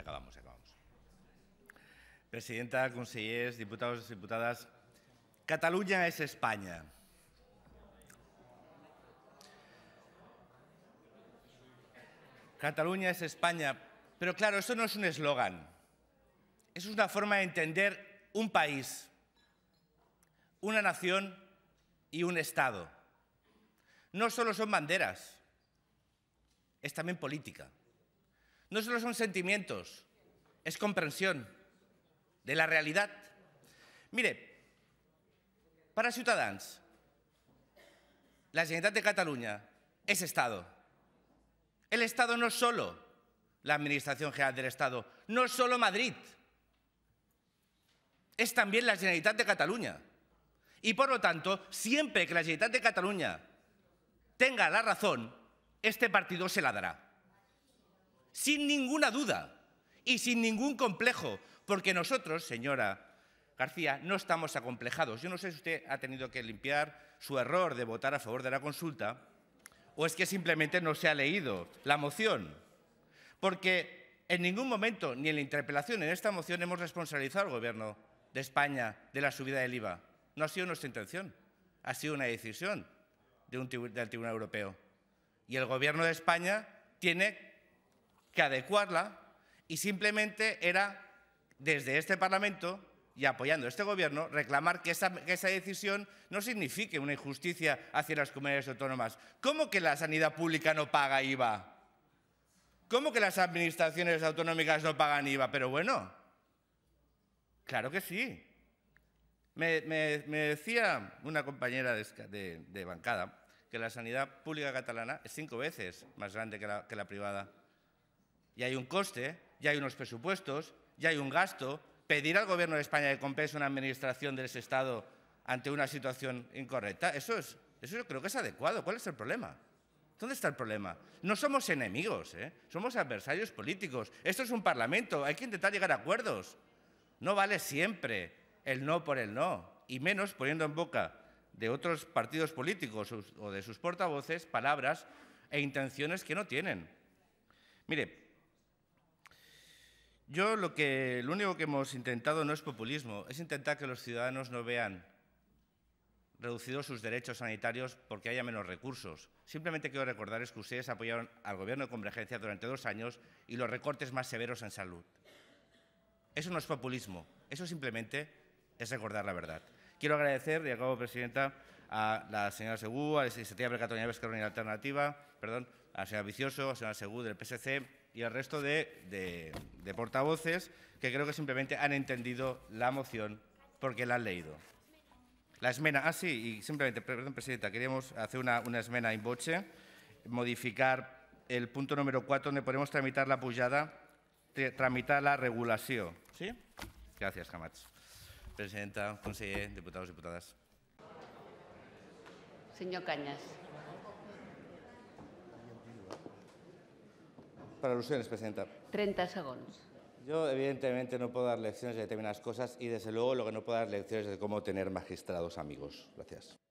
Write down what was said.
acabamos, acabamos. Presidenta, consejeros, diputados y diputadas, Cataluña es España. Cataluña es España. Pero claro, eso no es un eslogan. Es una forma de entender un país, una nación y un Estado. No solo son banderas, es también política. No solo son sentimientos, es comprensión de la realidad. Mire, para ciudadanos, la Generalitat de Cataluña es Estado. El Estado no es solo la Administración General del Estado, no solo Madrid, es también la Generalitat de Cataluña. Y por lo tanto, siempre que la Generalitat de Cataluña tenga la razón, este partido se la dará sin ninguna duda y sin ningún complejo, porque nosotros, señora García, no estamos acomplejados. Yo no sé si usted ha tenido que limpiar su error de votar a favor de la consulta o es que simplemente no se ha leído la moción, porque en ningún momento, ni en la interpelación, en esta moción hemos responsabilizado al Gobierno de España de la subida del IVA. No ha sido nuestra intención, ha sido una decisión del Tribunal Europeo. Y el Gobierno de España tiene que adecuarla y simplemente era desde este Parlamento y apoyando a este Gobierno reclamar que esa, decisión no signifique una injusticia hacia las comunidades autónomas. ¿Cómo que la sanidad pública no paga IVA? ¿Cómo que las administraciones autonómicas no pagan IVA? Pero bueno, claro que sí. Me, decía una compañera de, bancada que la sanidad pública catalana es cinco veces más grande que la privada y hay un coste, ya hay unos presupuestos, ya hay un gasto. Pedir al Gobierno de España que compense una administración del ese Estado ante una situación incorrecta, eso, es, eso yo creo que es adecuado. ¿Cuál es el problema? ¿Dónde está el problema? No somos enemigos, ¿eh? somos adversarios políticos. Esto es un Parlamento, hay que intentar llegar a acuerdos. No vale siempre el no por el no, y menos poniendo en boca de otros partidos políticos o de sus portavoces palabras e intenciones que no tienen. Mire, yo lo, que, lo único que hemos intentado no es populismo, es intentar que los ciudadanos no vean reducidos sus derechos sanitarios porque haya menos recursos. Simplemente quiero recordarles que ustedes apoyaron al Gobierno de Convergencia durante dos años y los recortes más severos en salud. Eso no es populismo, eso simplemente es recordar la verdad. Quiero agradecer, y acabo, Presidenta, a la señora Segú, a la Iniciativa de Cataluña Vesca Alternativa, perdón, a la señora Vicioso, a la señora Segú del PSC, y el resto de, portavoces que creo que simplemente han entendido la moción porque la han leído. La esmena, ah sí, y simplemente, perdón, presidenta, queríamos hacer una, esmena en boche, modificar el punto número 4 donde podemos tramitar la pujada, tramitar la regulación. Sí? Gracias, jamás. Presidenta, conseller, diputados, diputadas. señor cañas para alusiones, presidenta. 30 segundos. Yo, evidentemente, no puedo dar lecciones de determinadas cosas y, desde luego, lo que no puedo dar lecciones es de cómo tener magistrados amigos. Gracias.